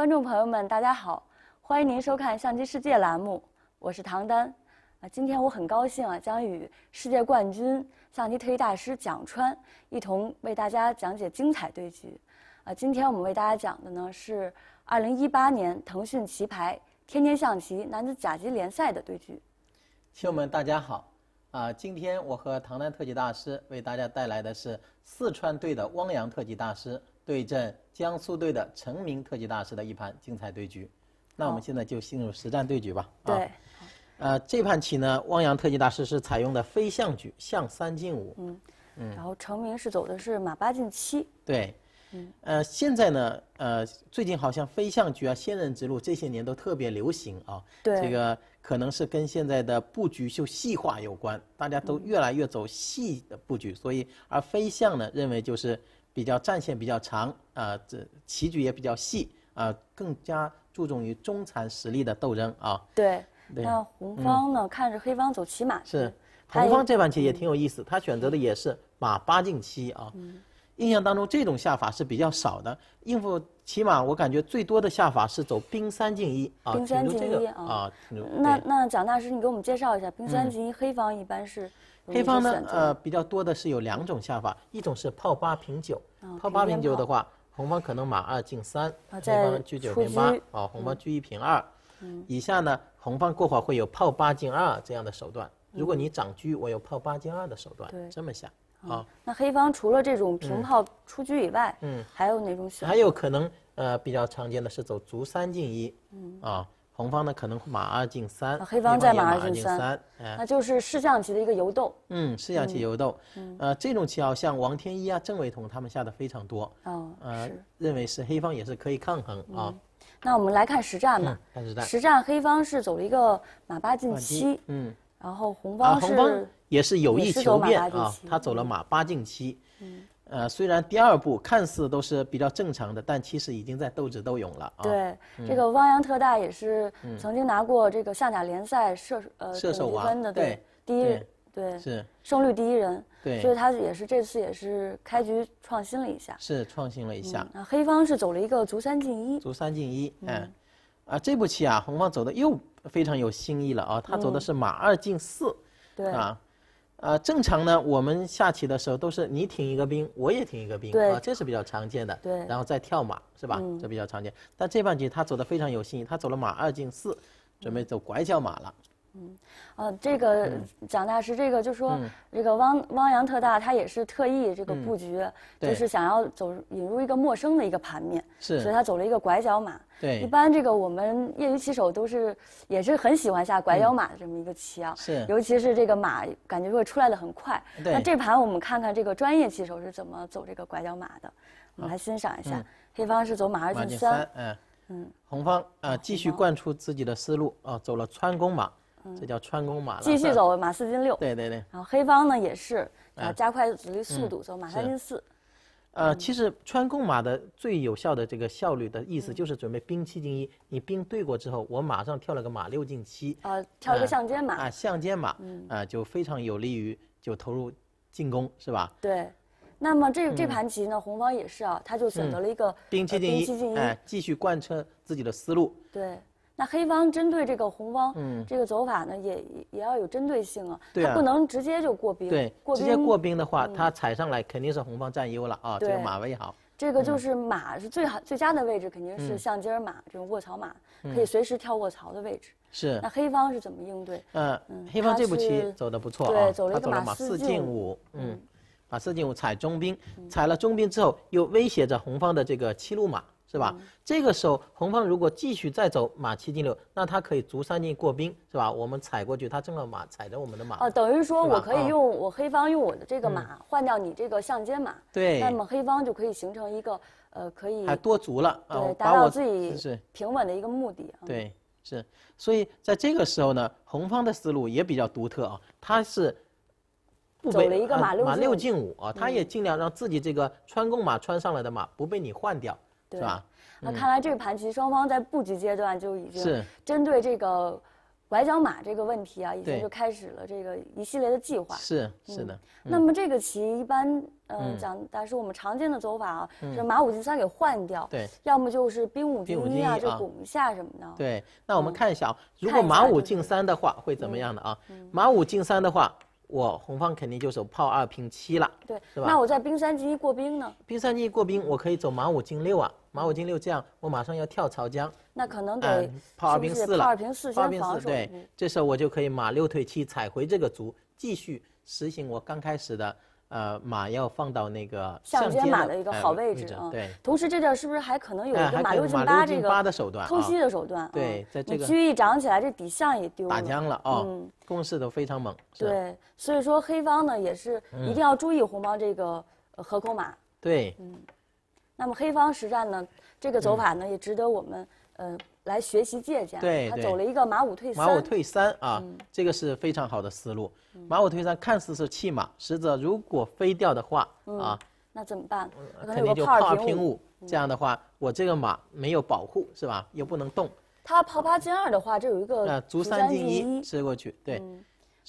观众朋友们，大家好，欢迎您收看《象棋世界》栏目，我是唐丹。啊，今天我很高兴啊，将与世界冠军、象棋特级大师蒋川一同为大家讲解精彩对局。啊，今天我们为大家讲的呢是2018年腾讯棋牌天天象棋男子甲级联赛的对局。亲友们，大家好。啊，今天我和唐丹特级大师为大家带来的是四川队的汪洋特级大师。对阵江苏队的成名特级大师的一盘精彩对局，那我们现在就进入实战对局吧。对，呃，这盘棋呢，汪洋特级大师是采用的飞象局，象三进五。嗯嗯。然后成名是走的是马八进七。对。嗯。呃，现在呢，呃，最近好像飞象局啊、仙人之路这些年都特别流行啊。对。这个可能是跟现在的布局就细化有关，大家都越来越走细的布局，所以而飞象呢，认为就是。比较战线比较长啊，这棋局也比较细啊，更加注重于中残实力的斗争啊。对，那红方呢，看着黑方走骑马是。红方这盘棋也挺有意思，他选择的也是马八进七啊。印象当中，这种下法是比较少的。应付骑马，我感觉最多的下法是走兵三进一啊。兵三进一啊。那那蒋大师，你给我们介绍一下，兵三进一，黑方一般是。黑方呢，呃，比较多的是有两种下法，一种是炮八平九，炮八平九的话，红方可能马二进三，黑方居九平八，啊，红方居一平二，以下呢，红方过会会有炮八进二这样的手段，如果你长车，我有炮八进二的手段，这么下，啊，那黑方除了这种平炮出车以外，嗯，还有哪种选？还有可能，呃，比较常见的是走卒三进一，嗯，啊。红方呢，可能马二进三，黑方在马二进三，那就是士象棋的一个游斗。嗯，士象棋游斗，呃，这种棋啊，像王天一啊、郑伟彤他们下的非常多。哦，呃，认为是黑方也是可以抗衡啊。那我们来看实战吧。看实战。实战黑方是走了一个马八进七，嗯，然后红方是也是有意求变啊，他走了马八进七。嗯。呃，虽然第二步看似都是比较正常的，但其实已经在斗智斗勇了啊。对，这个汪洋特大也是曾经拿过这个象甲联赛射呃射手王的对第一对是胜率第一人，所以他也是这次也是开局创新了一下，是创新了一下。那黑方是走了一个卒三进一，卒三进一，嗯，啊，这步棋啊，红方走的又非常有新意了啊，他走的是马二进四，对啊。呃，正常呢，我们下棋的时候都是你挺一个兵，我也挺一个兵啊，这是比较常见的。对，然后再跳马，是吧？这比较常见。但这盘棋他走的非常有心，他走了马二进四，准备走拐角马了。嗯，呃，这个蒋大师，这个就说这个汪汪洋特大，他也是特意这个布局，就是想要走引入一个陌生的一个盘面，是他走了一个拐角马。对，一般这个我们业余棋手都是也是很喜欢下拐角马的这么一个棋啊，尤其是这个马感觉会出来的很快。那这盘我们看看这个专业棋手是怎么走这个拐角马的，我们来欣赏一下。黑方是走马二进三，嗯嗯，红方啊继续贯出自己的思路啊，走了穿攻马。这叫穿弓马，继续走马四进六。对对对。然后黑方呢也是要加快主力速度，走马三进四。呃，其实穿弓马的最有效的这个效率的意思就是准备兵七进一，你兵对过之后，我马上跳了个马六进七。啊，跳个象尖马。啊，象尖马，啊，就非常有利于就投入进攻，是吧？对。那么这这盘棋呢，红方也是啊，他就选择了一个兵七进一，哎，继续贯彻自己的思路。对。那黑方针对这个红方这个走法呢，也也要有针对性啊，他不能直接就过兵。对，直接过兵的话，他踩上来肯定是红方占优了啊。这个马位好，这个就是马是最好最佳的位置，肯定是象尖马，这种卧槽马可以随时跳卧槽的位置。是。那黑方是怎么应对？嗯，黑方这步棋走的不错啊，他走了马四进五，嗯，马四进五踩中兵，踩了中兵之后又威胁着红方的这个七路马。是吧？这个时候红方如果继续再走马七进六，那他可以卒三进过兵，是吧？我们踩过去，他正好马踩着我们的马啊，等于说我可以用我黑方用我的这个马换掉你这个象尖马，对，那么黑方就可以形成一个呃可以还多卒了，对，达到自己平稳的一个目的。对，是，所以在这个时候呢，红方的思路也比较独特啊，他是走了一个马六进五啊，他也尽量让自己这个穿弓马穿上来的马不被你换掉。是吧？那看来这个盘棋双方在布局阶段就已经是针对这个拐角马这个问题啊，已经就开始了这个一系列的计划。是是的。那么这个棋一般，嗯，讲大师，我们常见的走法啊，是马五进三给换掉，对，要么就是兵五进一啊，就拱一下什么的。对，那我们看一下，啊、如果马五进三的话会怎么样的啊？马五进三的话。我红方肯定就走炮二平七了，对，是吧？那我在兵三进一过兵呢？兵三进一过兵，我可以走马五进六啊，马五进六，这样我马上要跳槽江，那可能得炮二平四了，炮二平四先防守。对，这时候我就可以马六退七踩回这个卒，继续实行我刚开始的。呃，马要放到那个象边马的一个好位置嗯，对，同时这边是不是还可能有一个马六进八这个手段？偷虚的手段。对，在这个虚一长起来，这底象也丢了。打僵了啊！攻势都非常猛。对，所以说黑方呢也是一定要注意红方这个河口马。对，嗯，那么黑方实战呢，这个走法呢也值得我们呃。来学习借鉴，对，他走了一个马五退马五退三啊，这个是非常好的思路。马五退三看似是弃马，实则如果飞掉的话啊，那怎么办？肯定就炮二平五。这样的话，我这个马没有保护，是吧？又不能动。他炮八进二的话，这有一个卒三进一吃过去，对。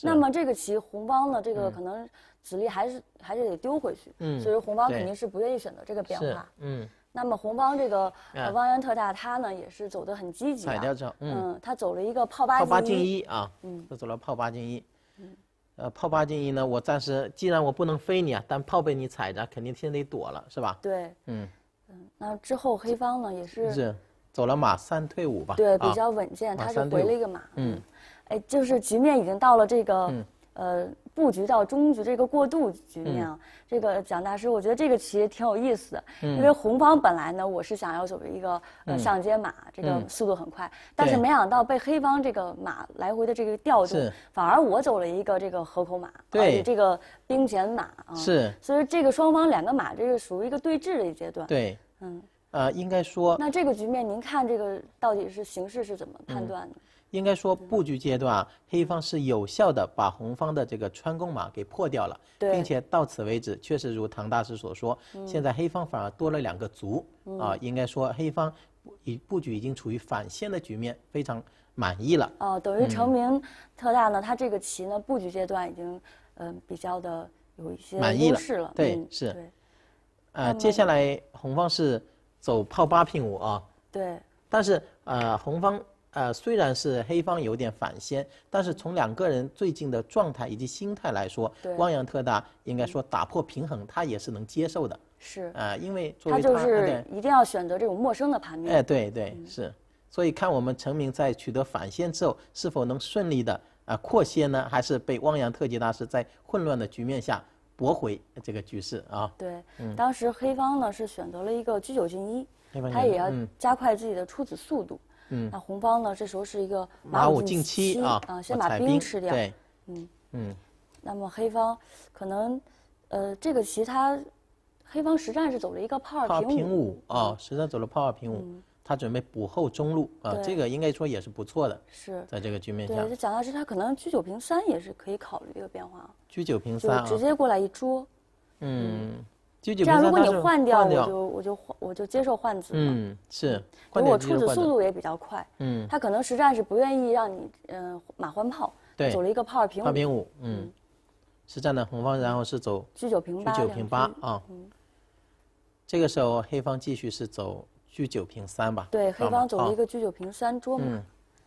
那么这个棋红方呢，这个可能子力还是还是得丢回去，嗯，所以红方肯定是不愿意选择这个变化，嗯。那么红方这个汪洋特大他呢也是走得很积极后，嗯，他走了一个炮八进一啊，嗯，他走了炮八进一，嗯，呃炮八进一呢，我暂时既然我不能飞你啊，但炮被你踩着，肯定先得躲了，是吧？对，嗯，嗯，那之后黑方呢也是是走了马三退五吧，对，比较稳健，他是回了一个马，嗯，哎，就是局面已经到了这个呃。布局到中局这个过渡局面啊，这个蒋大师，我觉得这个棋挺有意思的，因为红方本来呢，我是想要走一个上街马，这个速度很快，但是没想到被黑方这个马来回的这个调度，反而我走了一个这个河口马，而且这个兵前马啊，是，所以这个双方两个马，这个属于一个对峙的一阶段，对，嗯，呃，应该说，那这个局面您看这个到底是形势是怎么判断的？应该说，布局阶段，啊，黑方是有效的把红方的这个穿攻马给破掉了，并且到此为止，确实如唐大师所说，现在黑方反而多了两个卒啊。应该说，黑方已布局已经处于反先的局面，非常满意了。哦，等于成名特大呢，他这个棋呢，布局阶段已经嗯比较的有一些满意了，对是。呃，接下来红方是走炮八平五啊。对。但是呃，红方。呃，虽然是黑方有点反先，但是从两个人最近的状态以及心态来说，汪洋特大应该说打破平衡他也是能接受的。是啊，因为他就是一定要选择这种陌生的盘面。哎，对对是，所以看我们陈明在取得反先之后，是否能顺利的啊扩先呢？还是被汪洋特级大师在混乱的局面下驳回这个局势啊？对，当时黑方呢是选择了一个居九进一，他也要加快自己的出子速度。嗯，那红方呢？这时候是一个马五进七啊，先把兵吃掉。对，嗯嗯。那么黑方可能呃，这个棋他黑方实战是走了一个炮二平五啊，实战走了炮二平五，他准备补后中路啊，这个应该说也是不错的。是。在这个局面下。对，蒋大师他可能居九平三也是可以考虑一个变化。居九平三直接过来一捉，嗯。这样，如果你换掉，我就我就换，我就接受换子。嗯，是。如果出子速度也比较快，嗯，他可能实战是不愿意让你，嗯，马换炮，走了一个炮平五。炮平五，嗯。实战呢，红方然后是走。车九平八。车九平八啊。嗯。这个时候黑方继续是走车九平三吧。对，黑方走了一个车九平三捉马。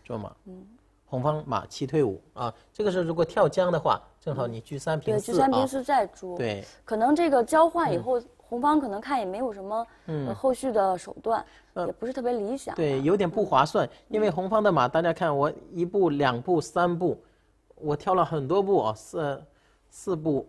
捉马。嗯。红方马七退五啊，这个时候如果跳将的话。正好你居三平四，对，居三平四再捉，对，可能这个交换以后，红方可能看也没有什么后续的手段，也不是特别理想。对，有点不划算，因为红方的马，大家看我一步、两步、三步，我挑了很多步啊，四四步，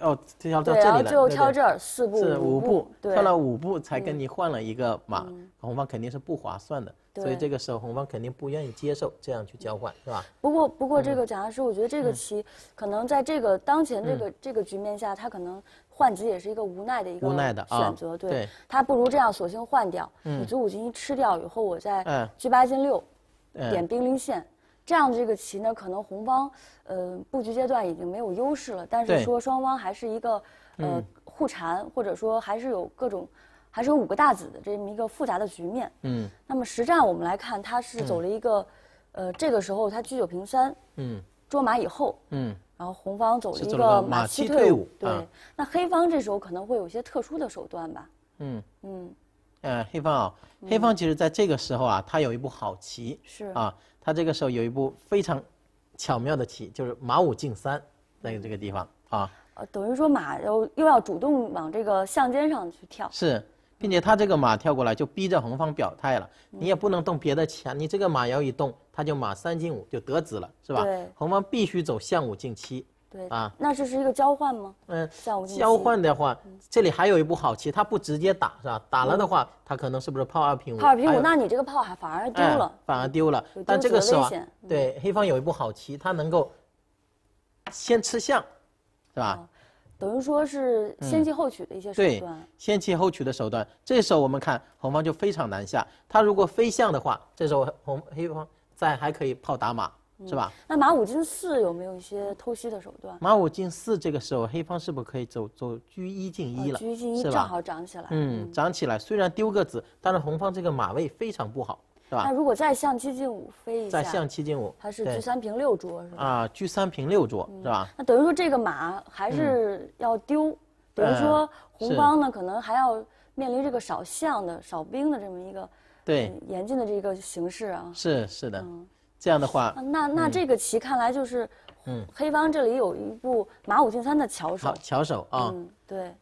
哦，就要到这里了，最后挑这儿四步，是五步，挑了五步才跟你换了一个马，红方肯定是不划算的。所以这个时候红方肯定不愿意接受这样去交换，是吧？不过不过，这个蒋大师，我觉得这个棋可能在这个当前这个这个局面下，他可能换子也是一个无奈的一个无奈的选择。对，他不如这样，索性换掉，以卒五进一吃掉以后，我再居八进六，点兵临线，这样的这个棋呢，可能红方呃布局阶段已经没有优势了，但是说双方还是一个呃互缠，或者说还是有各种。还是有五个大子的这么一个复杂的局面。嗯，那么实战我们来看，他是走了一个，呃，这个时候他居九平三。嗯。捉马以后。嗯。然后红方走了一个马七退五。对。那黑方这时候可能会有一些特殊的手段吧。嗯。嗯。呃，黑方啊，黑方其实在这个时候啊，他有一步好棋。是。啊，他这个时候有一步非常巧妙的棋，就是马五进三，在这个地方啊。呃，等于说马又又要主动往这个象尖上去跳。是。并且他这个马跳过来就逼着红方表态了，你也不能动别的棋，你这个马要一动，他就马三进五就得子了，是吧？红方必须走象五进七，对啊，那这是一个交换吗？嗯，交换的话，这里还有一步好棋，他不直接打是吧？打了的话，他可能是不是炮二平五？炮二平五，那你这个炮还反而丢了？反而丢了，但这个时候，对，黑方有一步好棋，他能够先吃象，是吧？等于说是先弃后取的一些手段，先弃后取的手段。这时候我们看红方就非常难下，他如果飞象的话，这时候红黑方在还可以炮打马，是吧？那马五进四有没有一些偷袭的手段？马五进四，这个时候黑方是不是可以走走车一进一了？车一进一正好长起来。嗯，长起来，虽然丢个子，但是红方这个马位非常不好。那如果再象七进五飞一下，再象七进五，他是居三平六捉是吧？啊，居三平六捉是吧？那等于说这个马还是要丢，等于说红方呢可能还要面临这个少象的、少兵的这么一个严峻的这个形势啊。是是的，这样的话，那那这个棋看来就是，黑方这里有一步马五进三的巧手，巧手啊，对。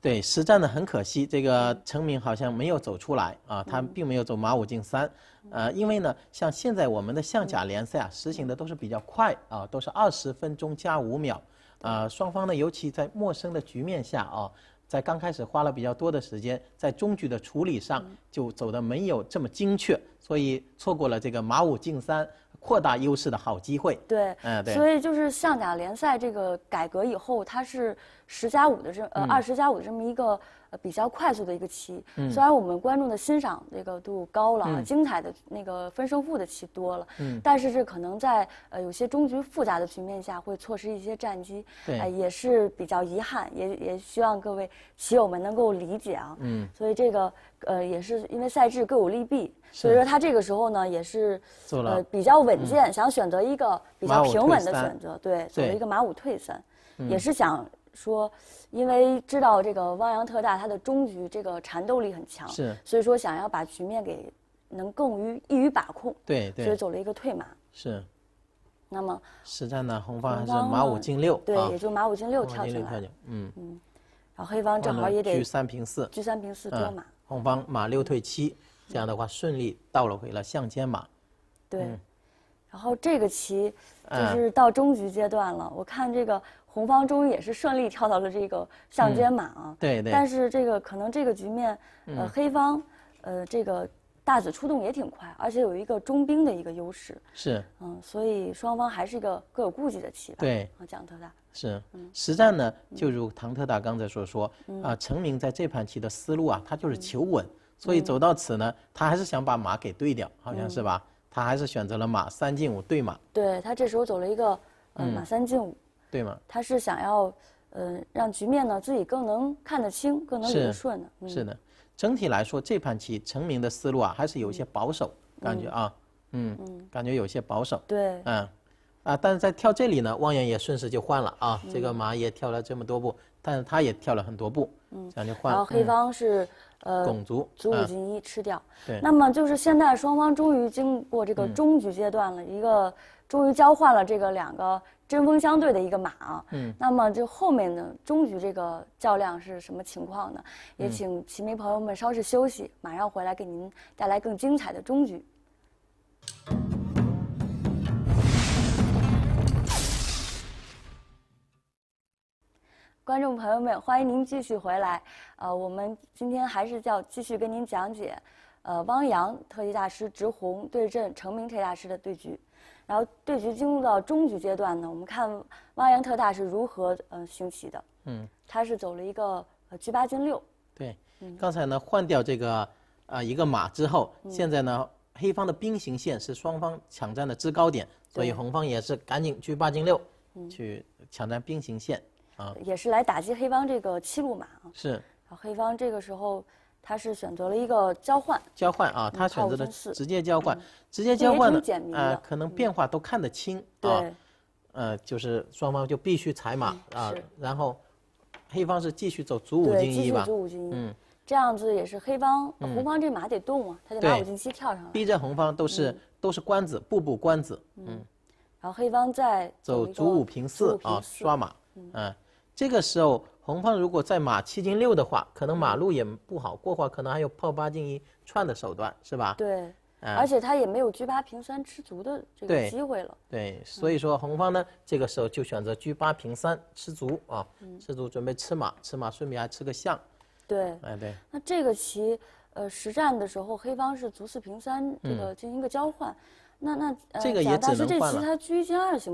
对，实战呢很可惜，这个陈明好像没有走出来啊，他并没有走马五进三，呃，因为呢，像现在我们的象甲联赛啊，实行的都是比较快啊，都是二十分钟加五秒，呃，双方呢，尤其在陌生的局面下啊，在刚开始花了比较多的时间，在中局的处理上就走的没有这么精确，所以错过了这个马五进三。扩大优势的好机会。对，嗯，所以就是象甲联赛这个改革以后，它是十加五的这呃二十加五的这么一个呃，比较快速的一个期。嗯。虽然我们观众的欣赏这个度高了，精彩的那个分胜负的棋多了，嗯，但是这可能在呃有些中局复杂的局面下会错失一些战机，对，也是比较遗憾，也也希望各位棋友们能够理解啊。嗯。所以这个呃也是因为赛制各有利弊。所以说他这个时候呢，也是呃比较稳健，想选择一个比较平稳的选择，对，走了一个马五退三，也是想说，因为知道这个汪洋特大他的中局这个缠斗力很强，是，所以说想要把局面给能更于易于把控，对对，所以走了一个退马。是，那么实战呢，红方是马五进六，对，也就马五进六跳来，嗯嗯，然后黑方正好也得居三平四，居三平四捉马。红方马六退七。这样的话，顺利到了回了象肩马，对，然后这个棋就是到中局阶段了。我看这个红方终于也是顺利跳到了这个象肩马，对对。但是这个可能这个局面，呃，黑方，呃，这个大子出动也挺快，而且有一个中兵的一个优势，是嗯，所以双方还是一个各有顾忌的棋吧。对，蒋特大是。嗯，实战呢，就如唐特大刚才所说，啊，陈明在这盘棋的思路啊，他就是求稳。所以走到此呢，他还是想把马给对掉，好像是吧？他还是选择了马三进五对马。对他这时候走了一个，嗯，马三进五对吗？他是想要，嗯，让局面呢自己更能看得清，更能理顺的。是的，整体来说这盘棋成名的思路啊还是有一些保守感觉啊，嗯，感觉有些保守。对，嗯，啊，但是在跳这里呢，汪远也顺势就换了啊，这个马也跳了这么多步。但是他也跳了很多步，嗯，换然后黑方是，呃，拱卒，卒五进一吃掉。对。那么就是现在双方终于经过这个中局阶段了，一个终于交换了这个两个针锋相对的一个马。嗯。那么就后面呢，中局这个较量是什么情况呢？也请棋迷朋友们稍事休息，马上回来给您带来更精彩的中局。观众朋友们，欢迎您继续回来。呃，我们今天还是要继续跟您讲解，呃，汪洋特级大师直红对阵成明特大师的对局。然后对局进入到中局阶段呢，我们看汪洋特大是如何呃兴起的。嗯，他是走了一个呃居八进六。对，刚才呢换掉这个呃一个马之后，现在呢黑方的兵行线是双方抢占的制高点，所以红方也是赶紧居八进六去抢占兵行线。啊，也是来打击黑方这个七路马啊。是，然后黑方这个时候他是选择了一个交换。交换啊，他选择的直接交换，直接交换的啊，可能变化都看得清啊。对。呃，就是双方就必须踩马啊，然后黑方是继续走卒五进一吧。卒五进一。嗯，这样子也是黑方，红方这马得动啊，他就马五进七跳上来。逼着红方都是都是关子，步步关子。嗯。然后黑方在走卒五平四啊，刷马，嗯。这个时候，红方如果再马七进六的话，可能马路也不好过会话，可能还有炮八进一串的手段，是吧？对，而且他也没有车八平三吃卒的这个机会了。对，所以说红方呢，这个时候就选择车八平三吃卒啊，吃卒准备吃马，吃马顺便还吃个象。对，哎对。那这个棋，呃，实战的时候，黑方是卒四平三，这个进行一个交换。那那这个也只能换了。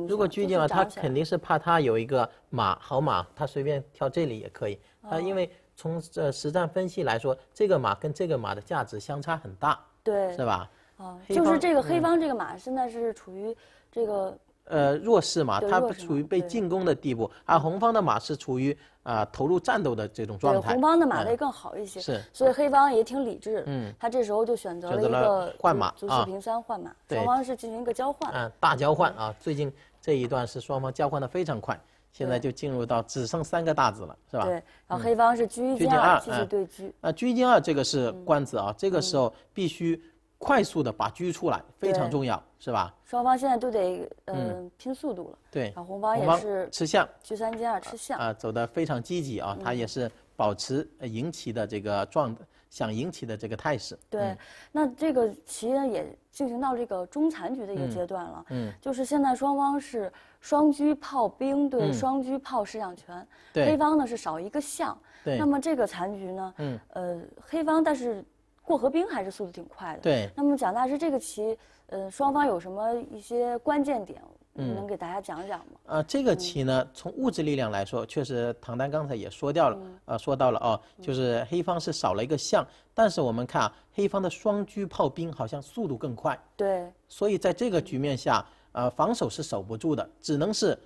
如果拘禁了，他肯定是怕他有一个马好马，他随便跳这里也可以。他因为从这实战分析来说，这个马跟这个马的价值相差很大，对，是吧？啊，就是这个黑方这个马现在是处于这个呃弱势嘛，它处于被进攻的地步，而红方的马是处于。啊，投入战斗的这种状态，红方的马位更好一些，是，所以黑方也挺理智嗯，他这时候就选择了一个换马，啊，卒四平三换马，双方是进行一个交换，嗯，大交换啊，最近这一段是双方交换的非常快，现在就进入到只剩三个大子了，是吧？对，然后黑方是车一进二，继续对居，啊，车一进二这个是官子啊，这个时候必须。快速的把车出来非常重要，是吧？双方现在都得嗯拼速度了。对，小红方也是吃象，居三进二吃象。啊，走的非常积极啊，他也是保持赢棋的这个状，想赢棋的这个态势。对，那这个棋呢也进行到这个中残局的一个阶段了。嗯，就是现在双方是双车炮兵对双车炮势象全，黑方呢是少一个象。对，那么这个残局呢，嗯，呃，黑方但是。过河兵还是速度挺快的。对。那么蒋大师，这个棋，呃，双方有什么一些关键点，能给大家讲讲吗？啊，这个棋呢，从物质力量来说，确实唐丹刚才也说掉了，呃，说到了哦，就是黑方是少了一个象，但是我们看啊，黑方的双车炮兵好像速度更快。对。所以在这个局面下，呃，防守是守不住的，只能是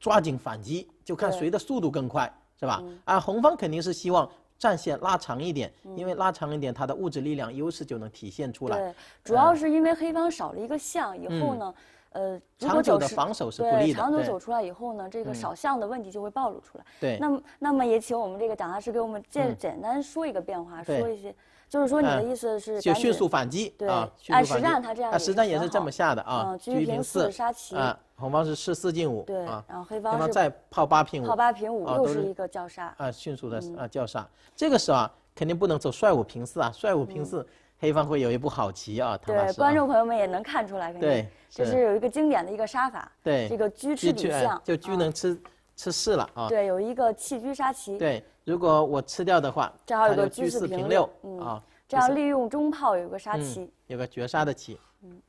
抓紧反击，就看谁的速度更快，是吧？啊，红方肯定是希望。战线拉长一点，因为拉长一点，它的物质力量优势就能体现出来。对，主要是因为黑方少了一个象，以后呢，呃，长久的防守是不利的。对，长久走出来以后呢，这个少象的问题就会暴露出来。对，那么那么也请我们这个蒋大师给我们简简单说一个变化，说一些。就是说，你的意思是就迅速反击啊？哎，实战他这样，啊，实战也是这么下的啊。车平四杀棋啊，红方是四四进五，对啊，然后黑方方再炮八平五，炮八平五又是一个叫杀啊，迅速的啊叫杀。这个时候啊，肯定不能走帅五平四啊，帅五平四黑方会有一步好棋啊。对，观众朋友们也能看出来，对，就是有一个经典的一个杀法，对，这个车吃底象，就车能吃。吃四了啊！对，有一个弃车杀棋。对，如果我吃掉的话，正好有个车四平六，啊，这样利用中炮有个杀棋，有个绝杀的棋。嗯，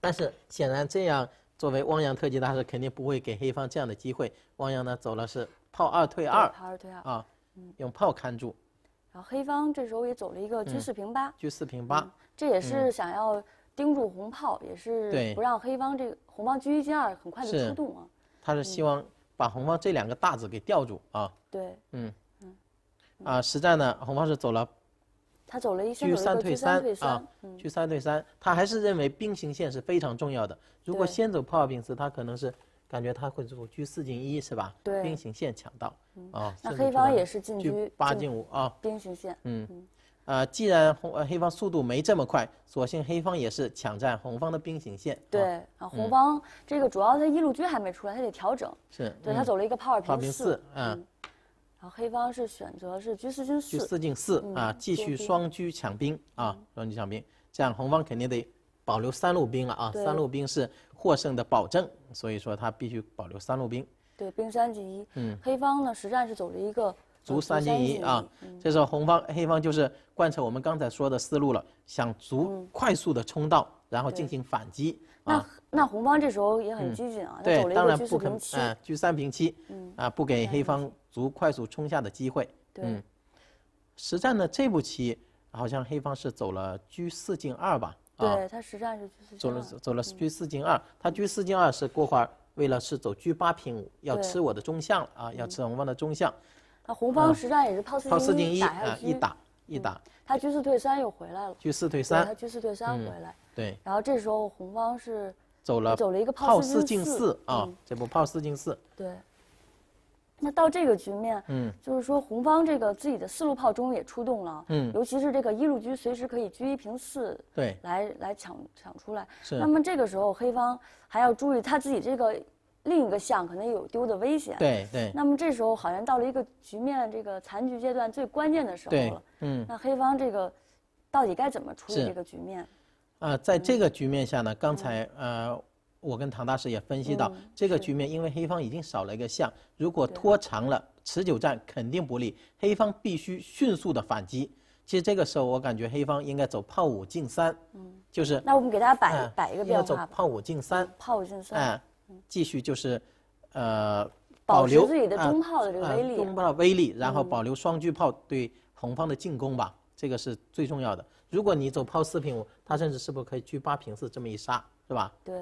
但是显然这样，作为汪洋特级大师肯定不会给黑方这样的机会。汪洋呢走了是炮二退二，炮二退二啊，用炮看住。然后黑方这时候也走了一个车四平八，车四平八，这也是想要盯住红炮，也是不让黑方这个红方车一进二很快的出动啊。他是希望。把红方这两个大子给吊住啊！对，嗯嗯，啊，实战呢，红方是走了，他走了一居三退三啊，去三退三，他还是认为兵行线是非常重要的。如果先走炮兵四，他可能是感觉他会走车四进一是吧？对，兵行线抢到啊。那黑方也是进车八进五啊，兵行线，嗯。啊，既然红呃黑方速度没这么快，索性黑方也是抢占红方的兵形线。对啊，红方这个主要他一路军还没出来，他得调整。是，对他走了一个炮二平四。嗯，然后黑方是选择是车四进四。车四进四啊，继续双车抢兵啊，双车抢兵，这样红方肯定得保留三路兵了啊，三路兵是获胜的保证，所以说他必须保留三路兵。对，兵三进一。嗯，黑方呢实战是走了一个。卒三进一啊！这时候红方、黑方就是贯彻我们刚才说的思路了，想卒快速的冲到，然后进行反击啊！那那红方这时候也很拘谨啊，对，当然不肯啊，居三平七啊，不给黑方卒快速冲下的机会。对，实战的这步棋好像黑方是走了居四进二吧？对，他实战是居四进二，走了走了居四进二，他居四进二是过会为了是走居八平五，要吃我的中象啊，要吃红方的中象。那红方实战也是炮四进一啊，一打一打。他居四退三又回来了。居四退三，他居四退三回来。对。然后这时候红方是走了走了一个炮四进四啊，这步炮四进四。对。那到这个局面，嗯，就是说红方这个自己的四路炮终于也出动了，嗯，尤其是这个一路车随时可以车一平四，对，来来抢抢出来。是。那么这个时候黑方还要注意他自己这个。另一个象可能有丢的危险。对对。那么这时候好像到了一个局面，这个残局阶段最关键的时候了。嗯。那黑方这个到底该怎么处理这个局面？啊，在这个局面下呢，刚才呃，我跟唐大师也分析到，这个局面因为黑方已经少了一个象，如果拖长了持久战肯定不利，黑方必须迅速的反击。其实这个时候我感觉黑方应该走炮五进三。嗯。就是。那我们给大家摆摆一个变化。走炮五进三。炮五进三。继续就是，呃，保留自己的中炮的这个威力，中炮威力，然后保留双车炮对红方的进攻吧，这个是最重要的。如果你走炮四平五，他甚至是不是可以车八平四这么一杀，是吧？对，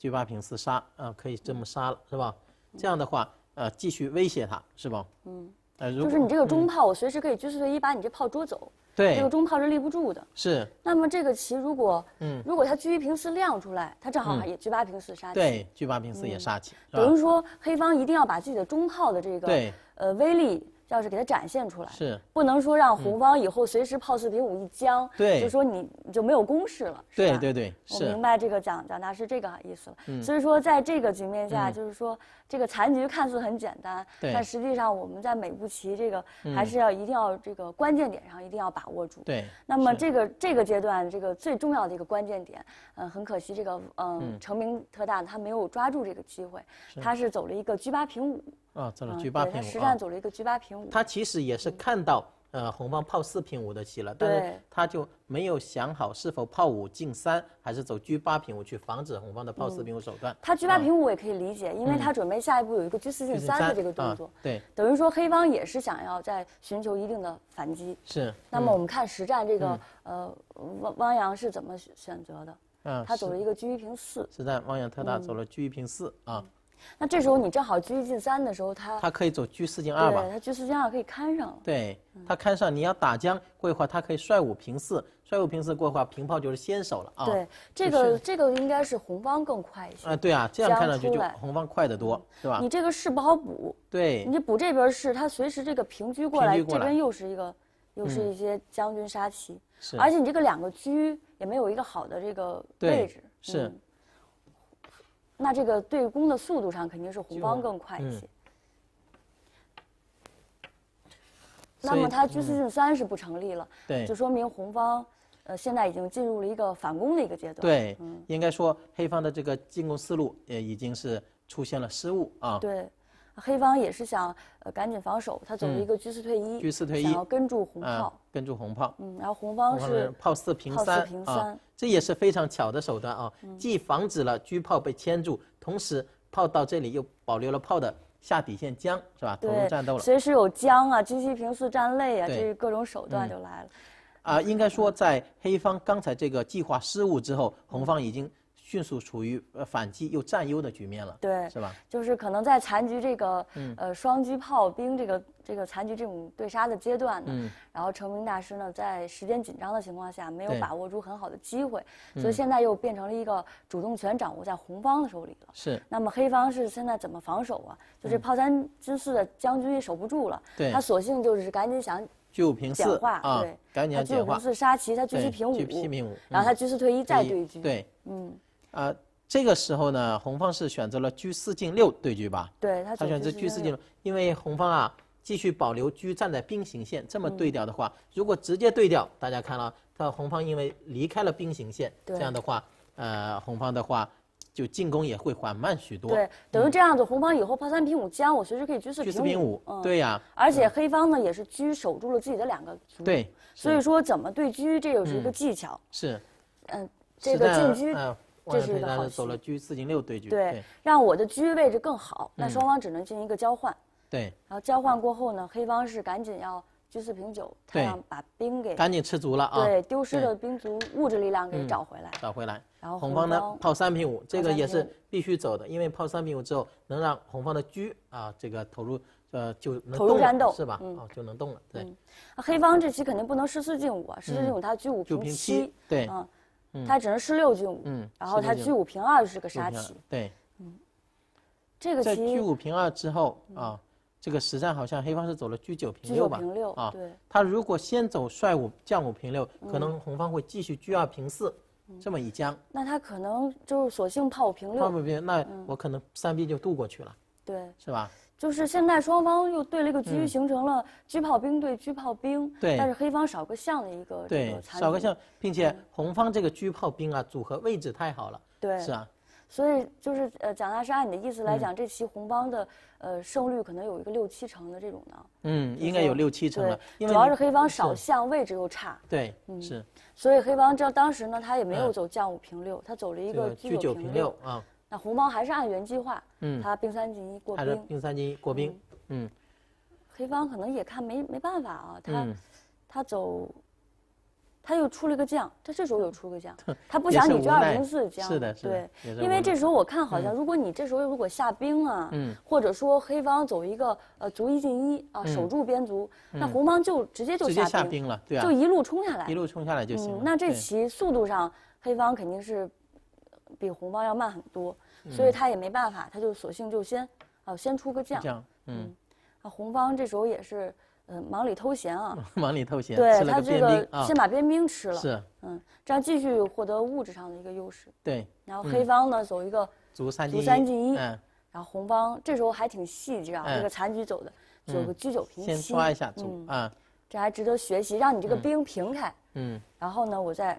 狙八平四杀，啊，可以这么杀了，是吧？这样的话，呃，继续威胁他，是吧？嗯，呃，就是你这个中炮，我随时可以是随意把你这炮捉走。对，这个中炮是立不住的。是。那么这个棋如果，嗯，如果它车一平四亮出来，它正好也车八平四杀棋。对，居八平四也杀棋。等于说黑方一定要把自己的中炮的这个，对，呃威力。要是给他展现出来，是不能说让红方以后随时炮四平五一将，对，就说你你就没有攻势了。对对对，我明白这个讲讲大师这个意思了。所以说在这个局面下，就是说这个残局看似很简单，但实际上我们在每步棋这个还是要一定要这个关键点上一定要把握住。对，那么这个这个阶段这个最重要的一个关键点，嗯，很可惜这个嗯，成名特大他没有抓住这个机会，他是走了一个车八平五。啊，走了，车八平五实战走了一个车八平五。他其实也是看到呃红方炮四平五的棋了，但是他就没有想好是否炮五进三，还是走车八平五去防止红方的炮四平五手段。他车八平五也可以理解，因为他准备下一步有一个车四进三的这个动作。对，等于说黑方也是想要在寻求一定的反击。是。那么我们看实战这个呃汪汪洋是怎么选择的？嗯，他走了一个车一平四。实战汪洋特大走了车一平四啊。那这时候你正好车一进三的时候，他他可以走车四进二吧？他车四进二可以看上了。对，他看上你要打将，过一会儿他可以帅五平四，帅五平四过一会儿平炮就是先手了啊。对，这个这个应该是红方更快一些啊。对啊，这样看上去就红方快得多，是吧？你这个士不好补。对，你补这边士，他随时这个平车过来，这边又是一个，又是一些将军杀棋。是。而且你这个两个车也没有一个好的这个位置。是。那这个对攻的速度上肯定是红方更快一些，那么它居四进三是不成立了，就说明红方呃现在已经进入了一个反攻的一个阶段。对，应该说黑方的这个进攻思路也已经是出现了失误啊。对。黑方也是想呃赶紧防守，他走了一个居四退一，居四退一，然后跟住红炮，跟住红炮。嗯，然后红方是炮四平三，这也是非常巧的手段啊，既防止了车炮被牵住，同时炮到这里又保留了炮的下底线将，是吧？入战斗了。随时有将啊，居七平四占肋啊，这各种手段就来了。啊，应该说在黑方刚才这个计划失误之后，红方已经。迅速处于呃反击又占优的局面了，对，是吧？就是可能在残局这个呃双车炮兵这个这个残局这种对杀的阶段呢，然后成明大师呢在时间紧张的情况下没有把握住很好的机会，所以现在又变成了一个主动权掌握在红方的手里了。是，那么黑方是现在怎么防守啊？就是炮三之四的将军守不住了，对，他索性就是赶紧想就平四啊，赶紧要化，对，他就平四杀棋，他继续平五，平五，然后他车四退一再对局，对，嗯。呃，这个时候呢，红方是选择了车四进六对局吧？对，他选择车四进六，因为红方啊继续保留车站在兵行线，这么对调的话，如果直接对调，大家看了，他红方因为离开了兵行线，这样的话，呃，红方的话就进攻也会缓慢许多。对，等于这样子，红方以后炮三平五将，我随时可以车四进平五，对呀。而且黑方呢也是车守住了自己的两个对，所以说怎么对车，这就是一个技巧。是，嗯，这个进车。这是一个好棋。走了车四进六对局，对，让我的车位置更好。那双方只能进行一个交换，对。然后交换过后呢，黑方是赶紧要车四平九，他对，把兵给。赶紧吃足了啊！对，丢失的兵卒物质力量给找回来。找回来。然后红方呢，炮三平五，这个也是必须走的，因为炮三平五之后，能让红方的车啊这个投入呃就能投入战斗是吧？啊，就能动了，对。黑方这棋肯定不能十四进五，啊，十四进五他车五平七，对，嗯。他只能是六进五，然后他居五平二是个杀棋，对。嗯，这个在居五平二之后啊，这个实战好像黑方是走了居九平六吧？啊，对。他如果先走帅五将五平六，可能红方会继续居二平四，这么一将。那他可能就是索性炮五平六。炮五平六，那我可能三兵就渡过去了，对，是吧？就是现在双方又对了一个车，形成了车炮兵对车炮兵。对。但是黑方少个象的一个。对。少个象，并且红方这个车炮兵啊，组合位置太好了。对。是啊。所以就是呃，蒋大师按你的意思来讲，这期红方的呃胜率可能有一个六七成的这种的。嗯，应该有六七成的。主要是黑方少象，位置又差。对。嗯。是。所以黑方这当时呢，他也没有走将五平六，他走了一个车九平六啊。那红方还是按原计划，他兵三进一过兵，兵三进一过兵。嗯，黑方可能也看没没办法啊，他他走，他又出了个将，他这时候又出个将，他不想你这二零四将，对，因为这时候我看好像，如果你这时候如果下兵啊，或者说黑方走一个呃卒一进一啊守住边卒，那红方就直接就下兵了，对啊，就一路冲下来，一路冲下来就行。那这棋速度上，黑方肯定是。比红方要慢很多，所以他也没办法，他就索性就先，啊，先出个将。将，嗯，啊，红方这时候也是，嗯，忙里偷闲啊。忙里偷闲。对他这个先把边兵吃了。是。嗯，这样继续获得物质上的一个优势。对。然后黑方呢走一个。卒三进一。卒三进一。然后红方这时候还挺细致啊，这个残局走的，走个居九平七。先抓一下，嗯啊。这还值得学习，让你这个兵平开。嗯。然后呢，我再。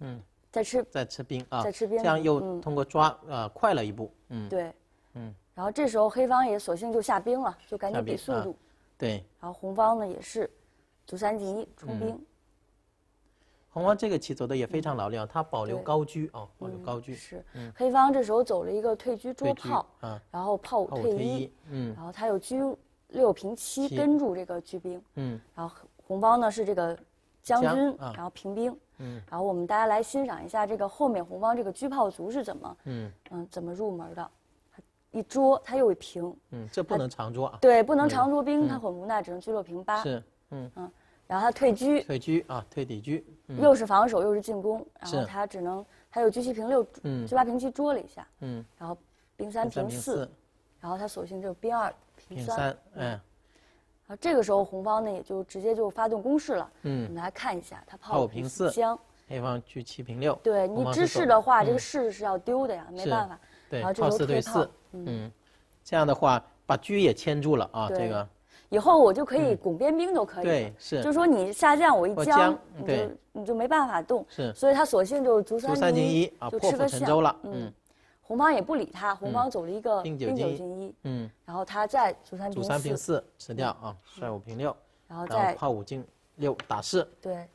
嗯。再吃，再吃兵啊！再吃兵，这样又通过抓，呃，快了一步。嗯，对，嗯。然后这时候黑方也索性就下兵了，就赶紧比速度。对。然后红方呢也是，卒三进一，出兵。红方这个棋走的也非常老练，他保留高车啊，保留高车。是，黑方这时候走了一个退车捉炮然后炮五退一，嗯，然后他有车六平七跟住这个车兵，嗯，然后红方呢是这个。将军，然后平兵，嗯，然后我们大家来欣赏一下这个后面红方这个车炮卒是怎么，嗯嗯，怎么入门的？一捉他又一平，嗯，这不能长捉啊，对，不能长捉兵，他很无奈，只能居落平八，是，嗯嗯，然后他退居，退居啊，退底居，又是防守又是进攻，然后他只能还有居七平六，嗯，居八平七捉了一下，嗯，然后兵三平四，然后他索性就兵二平三，嗯。啊，这个时候红方呢也就直接就发动攻势了。嗯，我们来看一下，他炮四平四，黑方居七平六。对你知士的话，这个士是要丢的呀，没办法。对。炮四对四，嗯，这样的话把车也牵住了啊，这个。以后我就可以拱边兵都可以。对，是。就说你下降，我一将，你就你就没办法动。是。所以他索性就卒三进一，就破釜沉舟了。嗯。红方也不理他，红方走了一个兵九进一，嗯，然后他再主三平四，三平四吃掉啊，帅五平六，然后再炮五进六打四。对，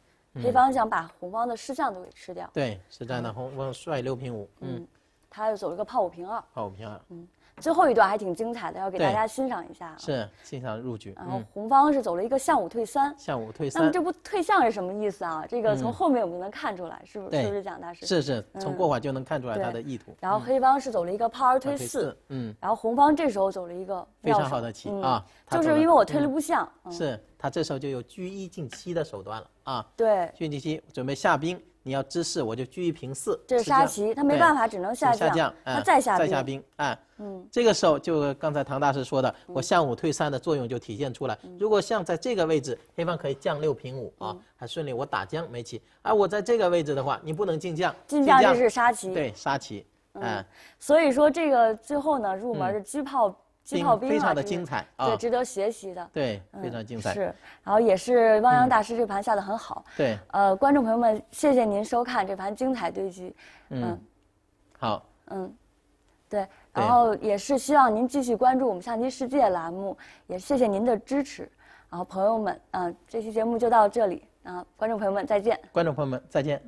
黑方想把红方的士将都给吃掉。对，是这样的，红方帅六平五，嗯，他又走了一个炮五平二，炮五平二，嗯。最后一段还挺精彩的，要给大家欣赏一下。是欣赏入局。然后红方是走了一个象五退三，象五退三。那么这步退象是什么意思啊？这个从后面我们就能看出来，是不是？是不是蒋大师？是是，从过缓就能看出来他的意图。然后黑方是走了一个炮二退四，嗯。然后红方这时候走了一个非常好的棋啊，就是因为我退了步象。是他这时候就有居一进七的手段了啊。对，居一进七，准备下兵。你要支势，我就居一平四。这是杀棋，他没办法，只能下下将，他再下再下兵啊。嗯，这个时候就刚才唐大师说的，我向五退三的作用就体现出来。如果像在这个位置，黑方可以将六平五啊，还顺利。我打将没棋。而我在这个位置的话，你不能进将，进将就是杀棋，对，杀棋。嗯，所以说这个最后呢，入门的车炮机炮兵非常的精彩，对，值得学习的。对，非常精彩。是，然后也是汪洋大师这盘下的很好。对，呃，观众朋友们，谢谢您收看这盘精彩对局。嗯，好。嗯，对。然后也是希望您继续关注我们相机世界栏目，也谢谢您的支持。然后朋友们，嗯，这期节目就到这里，啊，观众朋友们再见。观众朋友们再见。